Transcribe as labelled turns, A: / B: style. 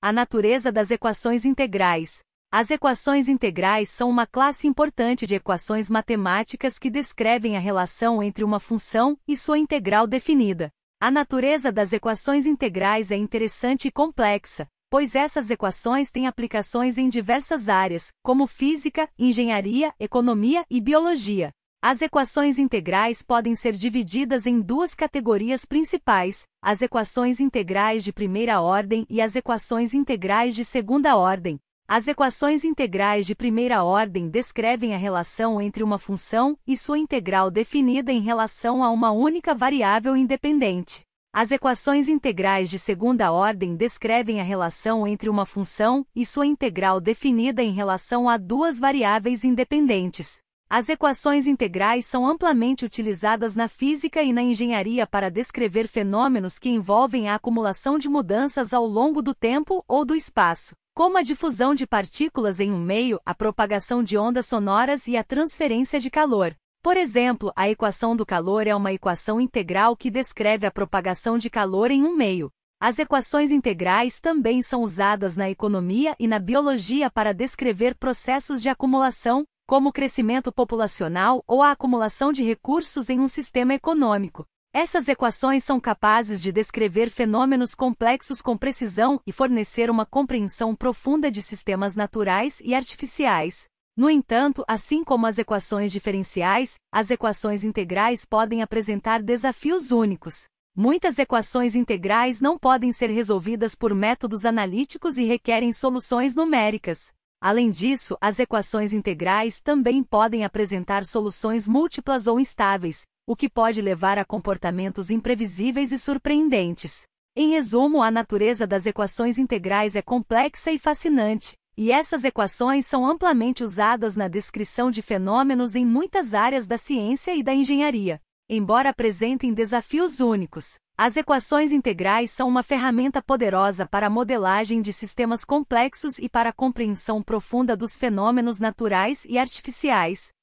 A: A natureza das equações integrais. As equações integrais são uma classe importante de equações matemáticas que descrevem a relação entre uma função e sua integral definida. A natureza das equações integrais é interessante e complexa, pois essas equações têm aplicações em diversas áreas, como física, engenharia, economia e biologia. As equações integrais podem ser divididas em duas categorias principais: as equações integrais de primeira ordem e as equações integrais de segunda ordem. As equações integrais de primeira ordem descrevem a relação entre uma função e sua integral definida em relação a uma única variável independente. As equações integrais de segunda ordem descrevem a relação entre uma função e sua integral definida em relação a duas variáveis independentes. As equações integrais são amplamente utilizadas na física e na engenharia para descrever fenômenos que envolvem a acumulação de mudanças ao longo do tempo ou do espaço, como a difusão de partículas em um meio, a propagação de ondas sonoras e a transferência de calor. Por exemplo, a equação do calor é uma equação integral que descreve a propagação de calor em um meio, as equações integrais também são usadas na economia e na biologia para descrever processos de acumulação, como o crescimento populacional ou a acumulação de recursos em um sistema econômico. Essas equações são capazes de descrever fenômenos complexos com precisão e fornecer uma compreensão profunda de sistemas naturais e artificiais. No entanto, assim como as equações diferenciais, as equações integrais podem apresentar desafios únicos. Muitas equações integrais não podem ser resolvidas por métodos analíticos e requerem soluções numéricas. Além disso, as equações integrais também podem apresentar soluções múltiplas ou instáveis, o que pode levar a comportamentos imprevisíveis e surpreendentes. Em resumo, a natureza das equações integrais é complexa e fascinante, e essas equações são amplamente usadas na descrição de fenômenos em muitas áreas da ciência e da engenharia. Embora apresentem desafios únicos, as equações integrais são uma ferramenta poderosa para a modelagem de sistemas complexos e para a compreensão profunda dos fenômenos naturais e artificiais,